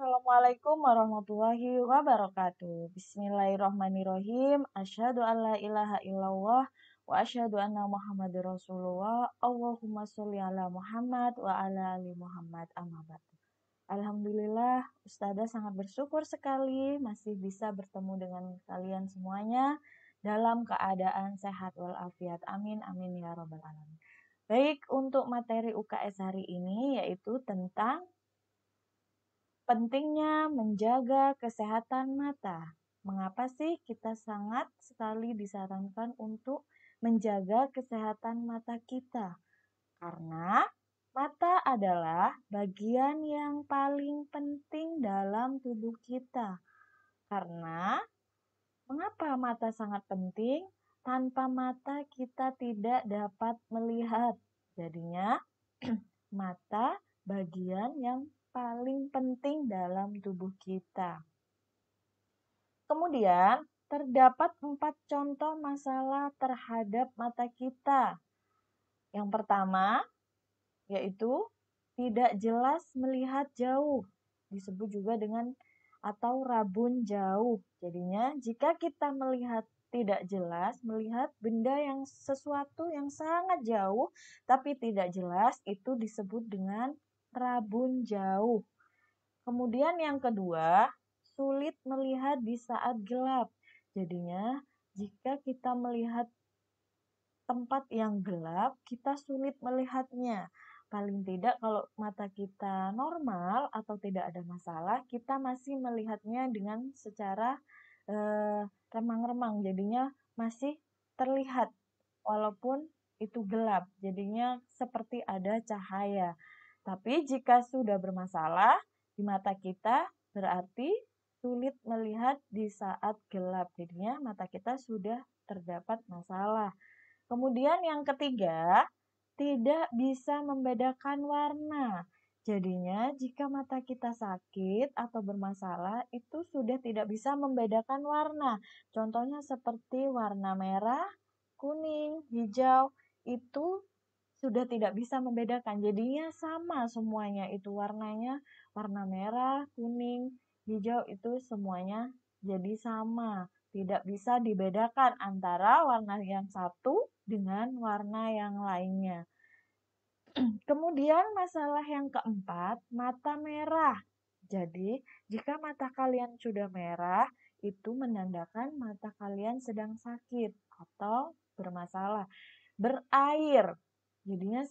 Assalamualaikum warahmatullahi wabarakatuh. Bismillahirrahmanirrahim. Asyhadu an la ilaha illallah wa asyhadu anna Muhammadar Rasulullah. Allahumma sholli ala Muhammad wa ala ali Muhammad amma ba'du. Alhamdulillah, Ustazah sangat bersyukur sekali masih bisa bertemu dengan kalian semuanya dalam keadaan sehat walafiat. Amin amin ya rabbal alamin. Baik, untuk materi UKS hari ini yaitu tentang Pentingnya menjaga kesehatan mata. Mengapa sih kita sangat sekali disarankan untuk menjaga kesehatan mata kita? Karena mata adalah bagian yang paling penting dalam tubuh kita. Karena mengapa mata sangat penting? Tanpa mata kita tidak dapat melihat. Jadinya mata bagian yang paling penting dalam tubuh kita. Kemudian, terdapat empat contoh masalah terhadap mata kita. Yang pertama, yaitu tidak jelas melihat jauh, disebut juga dengan atau rabun jauh. Jadinya, jika kita melihat tidak jelas, melihat benda yang sesuatu yang sangat jauh tapi tidak jelas, itu disebut dengan rabun jauh. Kemudian yang kedua, sulit melihat di saat gelap. Jadinya, jika kita melihat tempat yang gelap, kita sulit melihatnya. Paling tidak kalau mata kita normal atau tidak ada masalah, kita masih melihatnya dengan secara eh, remang-remang. Eh, Jadinya masih terlihat walaupun itu gelap. Jadinya seperti ada cahaya. Tapi jika sudah bermasalah di mata kita berarti sulit melihat di saat gelap. Jadinya mata kita sudah terdapat masalah. Kemudian yang ketiga, tidak bisa membedakan warna. Jadinya jika mata kita sakit atau bermasalah itu sudah tidak bisa membedakan warna. Contohnya seperti warna merah, kuning, hijau itu sudah tidak bisa membedakan. Jadinya sama semuanya itu warnanya, warna merah, kuning, hijau itu semuanya jadi sama. Tidak bisa dibedakan antara warna yang satu dengan warna yang lainnya. Kemudian masalah yang keempat, mata merah. Jadi, jika mata kalian sudah merah, itu menandakan mata kalian sedang sakit atau bermasalah. Berair, jadinya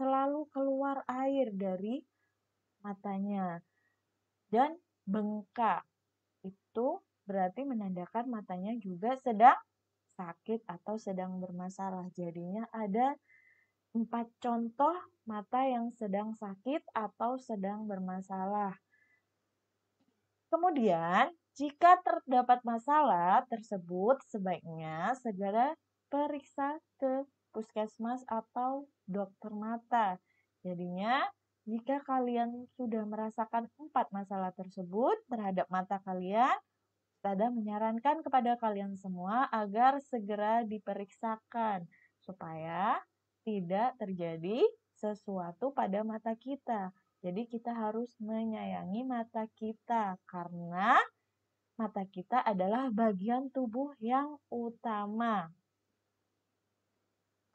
selalu keluar air dari matanya dan bengkak itu berarti menandakan matanya juga sedang sakit atau sedang bermasalah jadinya ada empat contoh mata yang sedang sakit atau sedang bermasalah kemudian jika terdapat masalah tersebut sebaiknya segera periksa ke puskesmas atau dokter mata. Jadinya, jika kalian sudah merasakan empat masalah tersebut terhadap mata kalian, Tada menyarankan kepada kalian semua agar segera diperiksakan supaya tidak terjadi sesuatu pada mata kita. Jadi kita harus menyayangi mata kita karena mata kita adalah bagian tubuh yang utama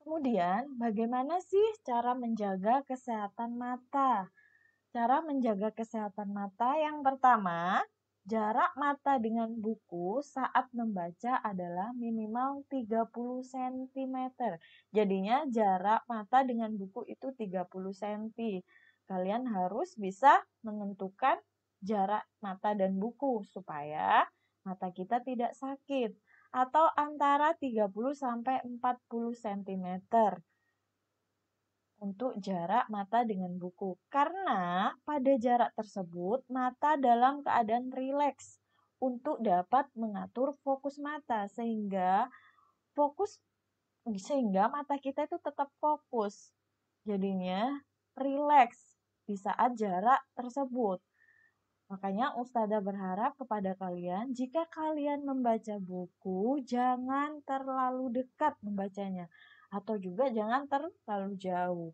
Kemudian, bagaimana sih cara menjaga kesehatan mata? Cara menjaga kesehatan mata yang pertama, jarak mata dengan buku saat membaca adalah minimal 30 cm. Jadinya jarak mata dengan buku itu 30 cm. Kalian harus bisa menentukan jarak mata dan buku supaya mata kita tidak sakit atau antara 30 sampai 40 cm untuk jarak mata dengan buku. Karena pada jarak tersebut mata dalam keadaan rileks untuk dapat mengatur fokus mata sehingga fokus sehingga mata kita itu tetap fokus. Jadinya rileks di saat jarak tersebut. Makanya Ustazah berharap kepada kalian jika kalian membaca buku jangan terlalu dekat membacanya atau juga jangan terlalu jauh.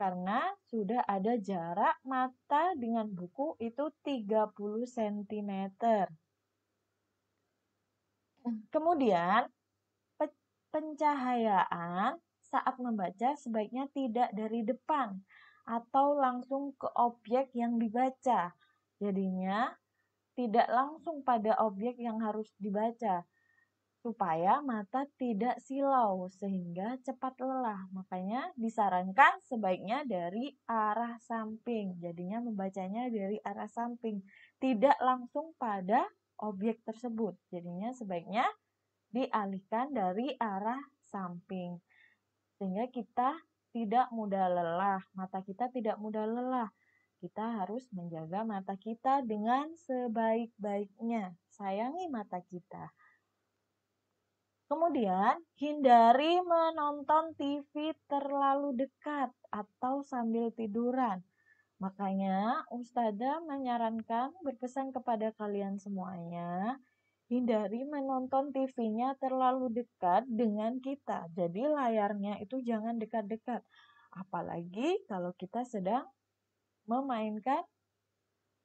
Karena sudah ada jarak mata dengan buku itu 30 cm. Kemudian pencahayaan saat membaca sebaiknya tidak dari depan atau langsung ke objek yang dibaca Jadinya, tidak langsung pada objek yang harus dibaca, supaya mata tidak silau sehingga cepat lelah. Makanya disarankan sebaiknya dari arah samping. Jadinya membacanya dari arah samping, tidak langsung pada objek tersebut. Jadinya sebaiknya dialihkan dari arah samping. Sehingga kita tidak mudah lelah, mata kita tidak mudah lelah kita harus menjaga mata kita dengan sebaik-baiknya. Sayangi mata kita. Kemudian, hindari menonton TV terlalu dekat atau sambil tiduran. Makanya, Ustazah menyarankan berpesan kepada kalian semuanya, hindari menonton TV-nya terlalu dekat dengan kita. Jadi, layarnya itu jangan dekat-dekat. Apalagi kalau kita sedang memainkan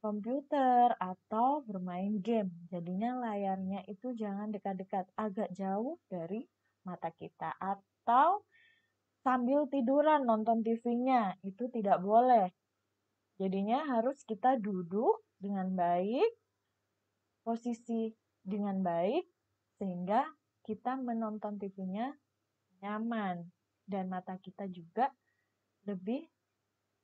komputer atau bermain game. Jadinya layarnya itu jangan dekat-dekat, agak jauh dari mata kita atau sambil tiduran nonton TV-nya. Itu tidak boleh. Jadinya harus kita duduk dengan baik, posisi dengan baik sehingga kita menonton TV-nya nyaman dan mata kita juga lebih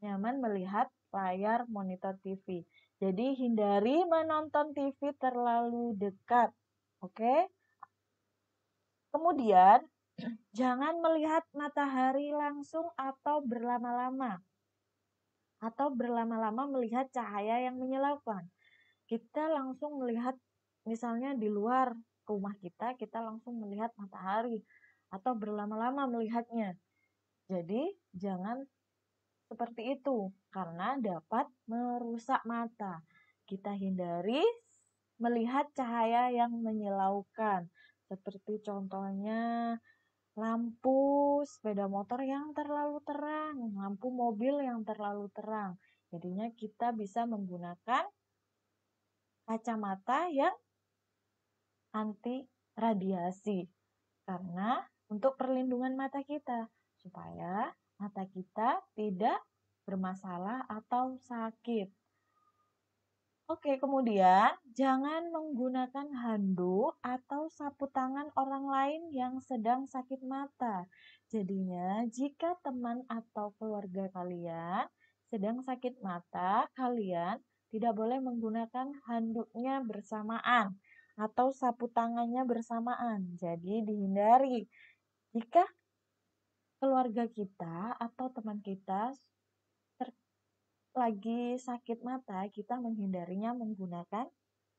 nyaman melihat layar monitor TV. Jadi hindari menonton TV terlalu dekat. Oke? Kemudian jangan melihat matahari langsung atau berlama-lama. Atau berlama-lama melihat cahaya yang menyilaukan. Kita langsung melihat misalnya di luar rumah kita, kita langsung melihat matahari atau berlama-lama melihatnya. Jadi, jangan seperti itu karena dapat merusak mata. Kita hindari melihat cahaya yang menyilaukan seperti contohnya lampu sepeda motor yang terlalu terang, lampu mobil yang terlalu terang. Jadinya kita bisa menggunakan kacamata yang anti radiasi karena untuk perlindungan mata kita supaya mata kita tidak bermasalah atau sakit. Oke, kemudian jangan menggunakan handuk atau sapu tangan orang lain yang sedang sakit mata. Jadinya, jika teman atau keluarga kalian sedang sakit mata, kalian tidak boleh menggunakan handuknya bersamaan atau sapu tangannya bersamaan. Jadi, dihindari. Jika keluarga kita atau teman kita lagi sakit mata, kita menghindarinya menggunakan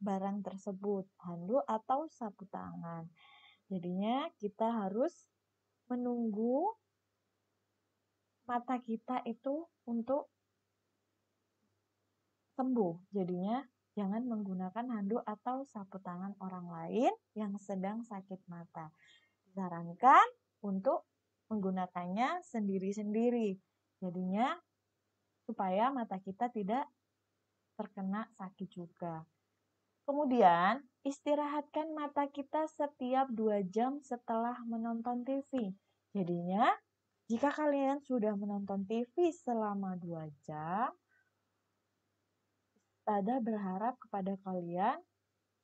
barang tersebut, handuk atau sapu tangan. Jadinya kita harus menunggu mata kita itu untuk sembuh. Jadinya jangan menggunakan handuk atau sapu tangan orang lain yang sedang sakit mata. Disarankan untuk menggunakannya sendiri-sendiri. Jadinya supaya mata kita tidak terkena sakit juga. Kemudian, istirahatkan mata kita setiap 2 jam setelah menonton TV. Jadinya, jika kalian sudah menonton TV selama 2 jam, Tada berharap kepada kalian,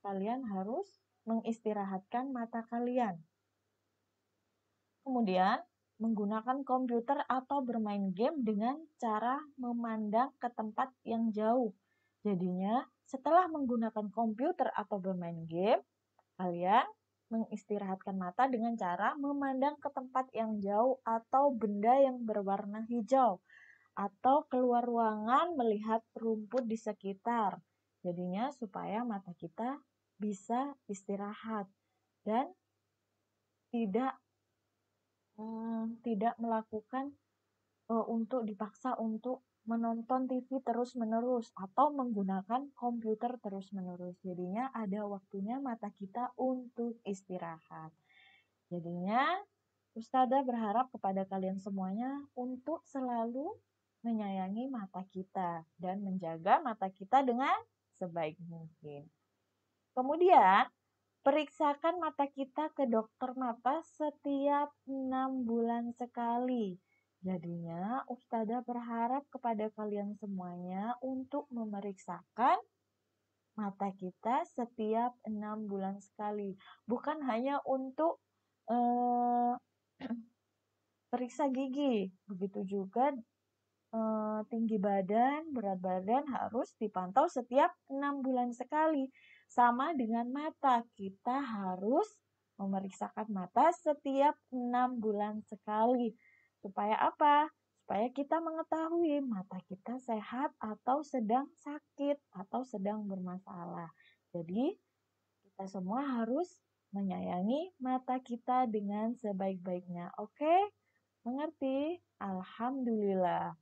kalian harus mengistirahatkan mata kalian. Kemudian, menggunakan komputer atau bermain game dengan cara memandang ke tempat yang jauh. Jadinya, setelah menggunakan komputer atau bermain game, kalian mengistirahatkan mata dengan cara memandang ke tempat yang jauh atau benda yang berwarna hijau atau keluar ruangan melihat rumput di sekitar. Jadinya supaya mata kita bisa istirahat dan tidak hmm, tidak melakukan uh, untuk dipaksa untuk menonton TV terus-menerus atau menggunakan komputer terus-menerus. Jadinya ada waktunya mata kita untuk istirahat. Jadinya Ustada berharap kepada kalian semuanya untuk selalu menyayangi mata kita dan menjaga mata kita dengan sebaik mungkin. Kemudian Periksakan mata kita ke dokter mata setiap enam bulan sekali. Jadinya, Ustazah berharap kepada kalian semuanya untuk memeriksakan mata kita setiap enam bulan sekali. Bukan hanya untuk eh, periksa gigi, begitu juga eh, tinggi badan, berat badan harus dipantau setiap enam bulan sekali. Sama dengan mata, kita harus memeriksakan mata setiap enam bulan sekali. Supaya apa? Supaya kita mengetahui mata kita sehat atau sedang sakit atau sedang bermasalah. Jadi, kita semua harus menyayangi mata kita dengan sebaik-baiknya. Oke? Mengerti? Alhamdulillah.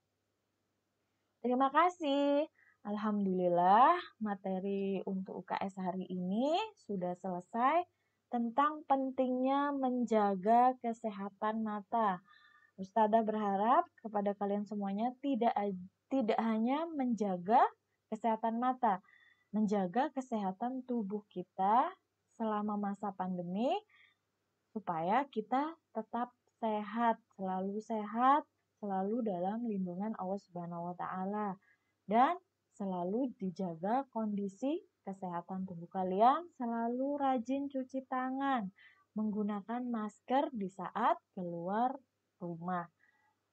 Terima kasih. Alhamdulillah, materi untuk UKS hari ini sudah selesai tentang pentingnya menjaga kesehatan mata. Ustazah berharap kepada kalian semuanya tidak tidak hanya menjaga kesehatan mata, menjaga kesehatan tubuh kita selama masa pandemi supaya kita tetap sehat, selalu sehat, selalu dalam lindungan Allah Subhanahu wa taala dan selalu dijaga kondisi kesehatan tubuh kalian, selalu rajin cuci tangan, menggunakan masker di saat keluar rumah.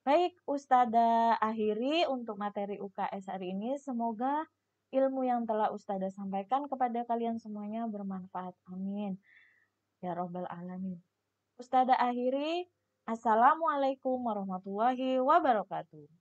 Baik, Ustada akhiri untuk materi UKS hari ini. Semoga ilmu yang telah Ustada sampaikan kepada kalian semuanya bermanfaat. Amin. Ya Robbal Alamin. Ustada akhiri. Assalamualaikum warahmatullahi wabarakatuh.